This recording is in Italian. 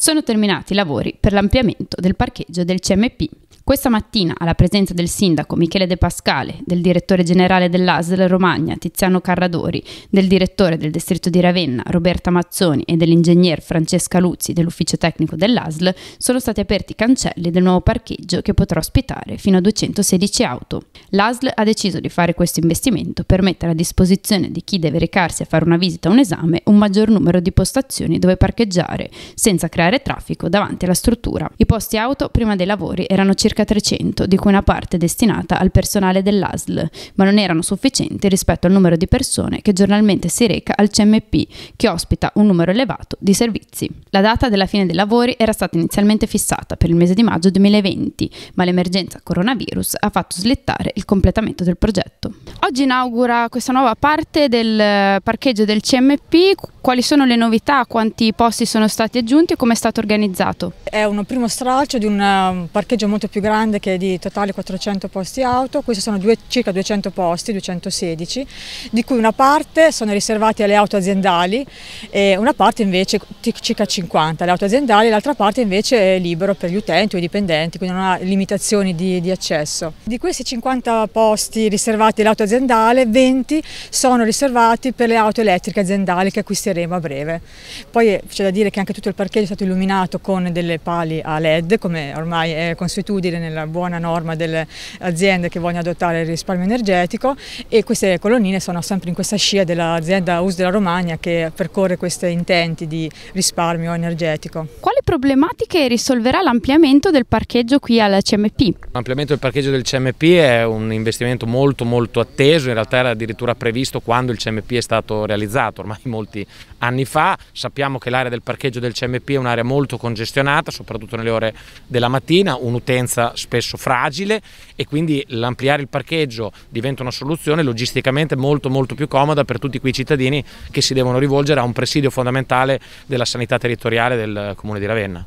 sono terminati i lavori per l'ampliamento del parcheggio del CMP questa mattina, alla presenza del sindaco Michele De Pascale, del direttore generale dell'ASL Romagna Tiziano Carradori, del direttore del distretto di Ravenna Roberta Mazzoni e dell'ingegner Francesca Luzzi dell'ufficio tecnico dell'ASL, sono stati aperti i cancelli del nuovo parcheggio che potrà ospitare fino a 216 auto. L'ASL ha deciso di fare questo investimento per mettere a disposizione di chi deve recarsi a fare una visita o un esame un maggior numero di postazioni dove parcheggiare, senza creare traffico davanti alla struttura. I posti auto prima dei lavori erano circa circa 300, di cui una parte destinata al personale dell'ASL, ma non erano sufficienti rispetto al numero di persone che giornalmente si reca al CMP, che ospita un numero elevato di servizi. La data della fine dei lavori era stata inizialmente fissata per il mese di maggio 2020, ma l'emergenza coronavirus ha fatto slittare il completamento del progetto. Oggi inaugura questa nuova parte del parcheggio del CMP. Quali sono le novità? Quanti posti sono stati aggiunti e come è stato organizzato? È un primo stralcio di un eh, parcheggio molto più grande grande che è di totale 400 posti auto, questi sono due, circa 200 posti, 216, di cui una parte sono riservati alle auto aziendali e una parte invece circa 50 alle auto aziendali e l'altra parte invece è libero per gli utenti o i dipendenti, quindi non ha limitazioni di, di accesso. Di questi 50 posti riservati all'auto aziendale, 20 sono riservati per le auto elettriche aziendali che acquisteremo a breve. Poi eh, c'è da dire che anche tutto il parcheggio è stato illuminato con delle pali a LED, come ormai è consuetudine nella buona norma delle aziende che vogliono adottare il risparmio energetico e queste colonnine sono sempre in questa scia dell'azienda US della Romagna che percorre questi intenti di risparmio energetico. Quali problematiche risolverà l'ampliamento del parcheggio qui al CMP? L'ampliamento del parcheggio del CMP è un investimento molto molto atteso, in realtà era addirittura previsto quando il CMP è stato realizzato, ormai molti anni fa, sappiamo che l'area del parcheggio del CMP è un'area molto congestionata, soprattutto nelle ore della mattina, un'utenza abbastanza spesso fragile e quindi l'ampliare il parcheggio diventa una soluzione logisticamente molto molto più comoda per tutti quei cittadini che si devono rivolgere a un presidio fondamentale della sanità territoriale del comune di Ravenna.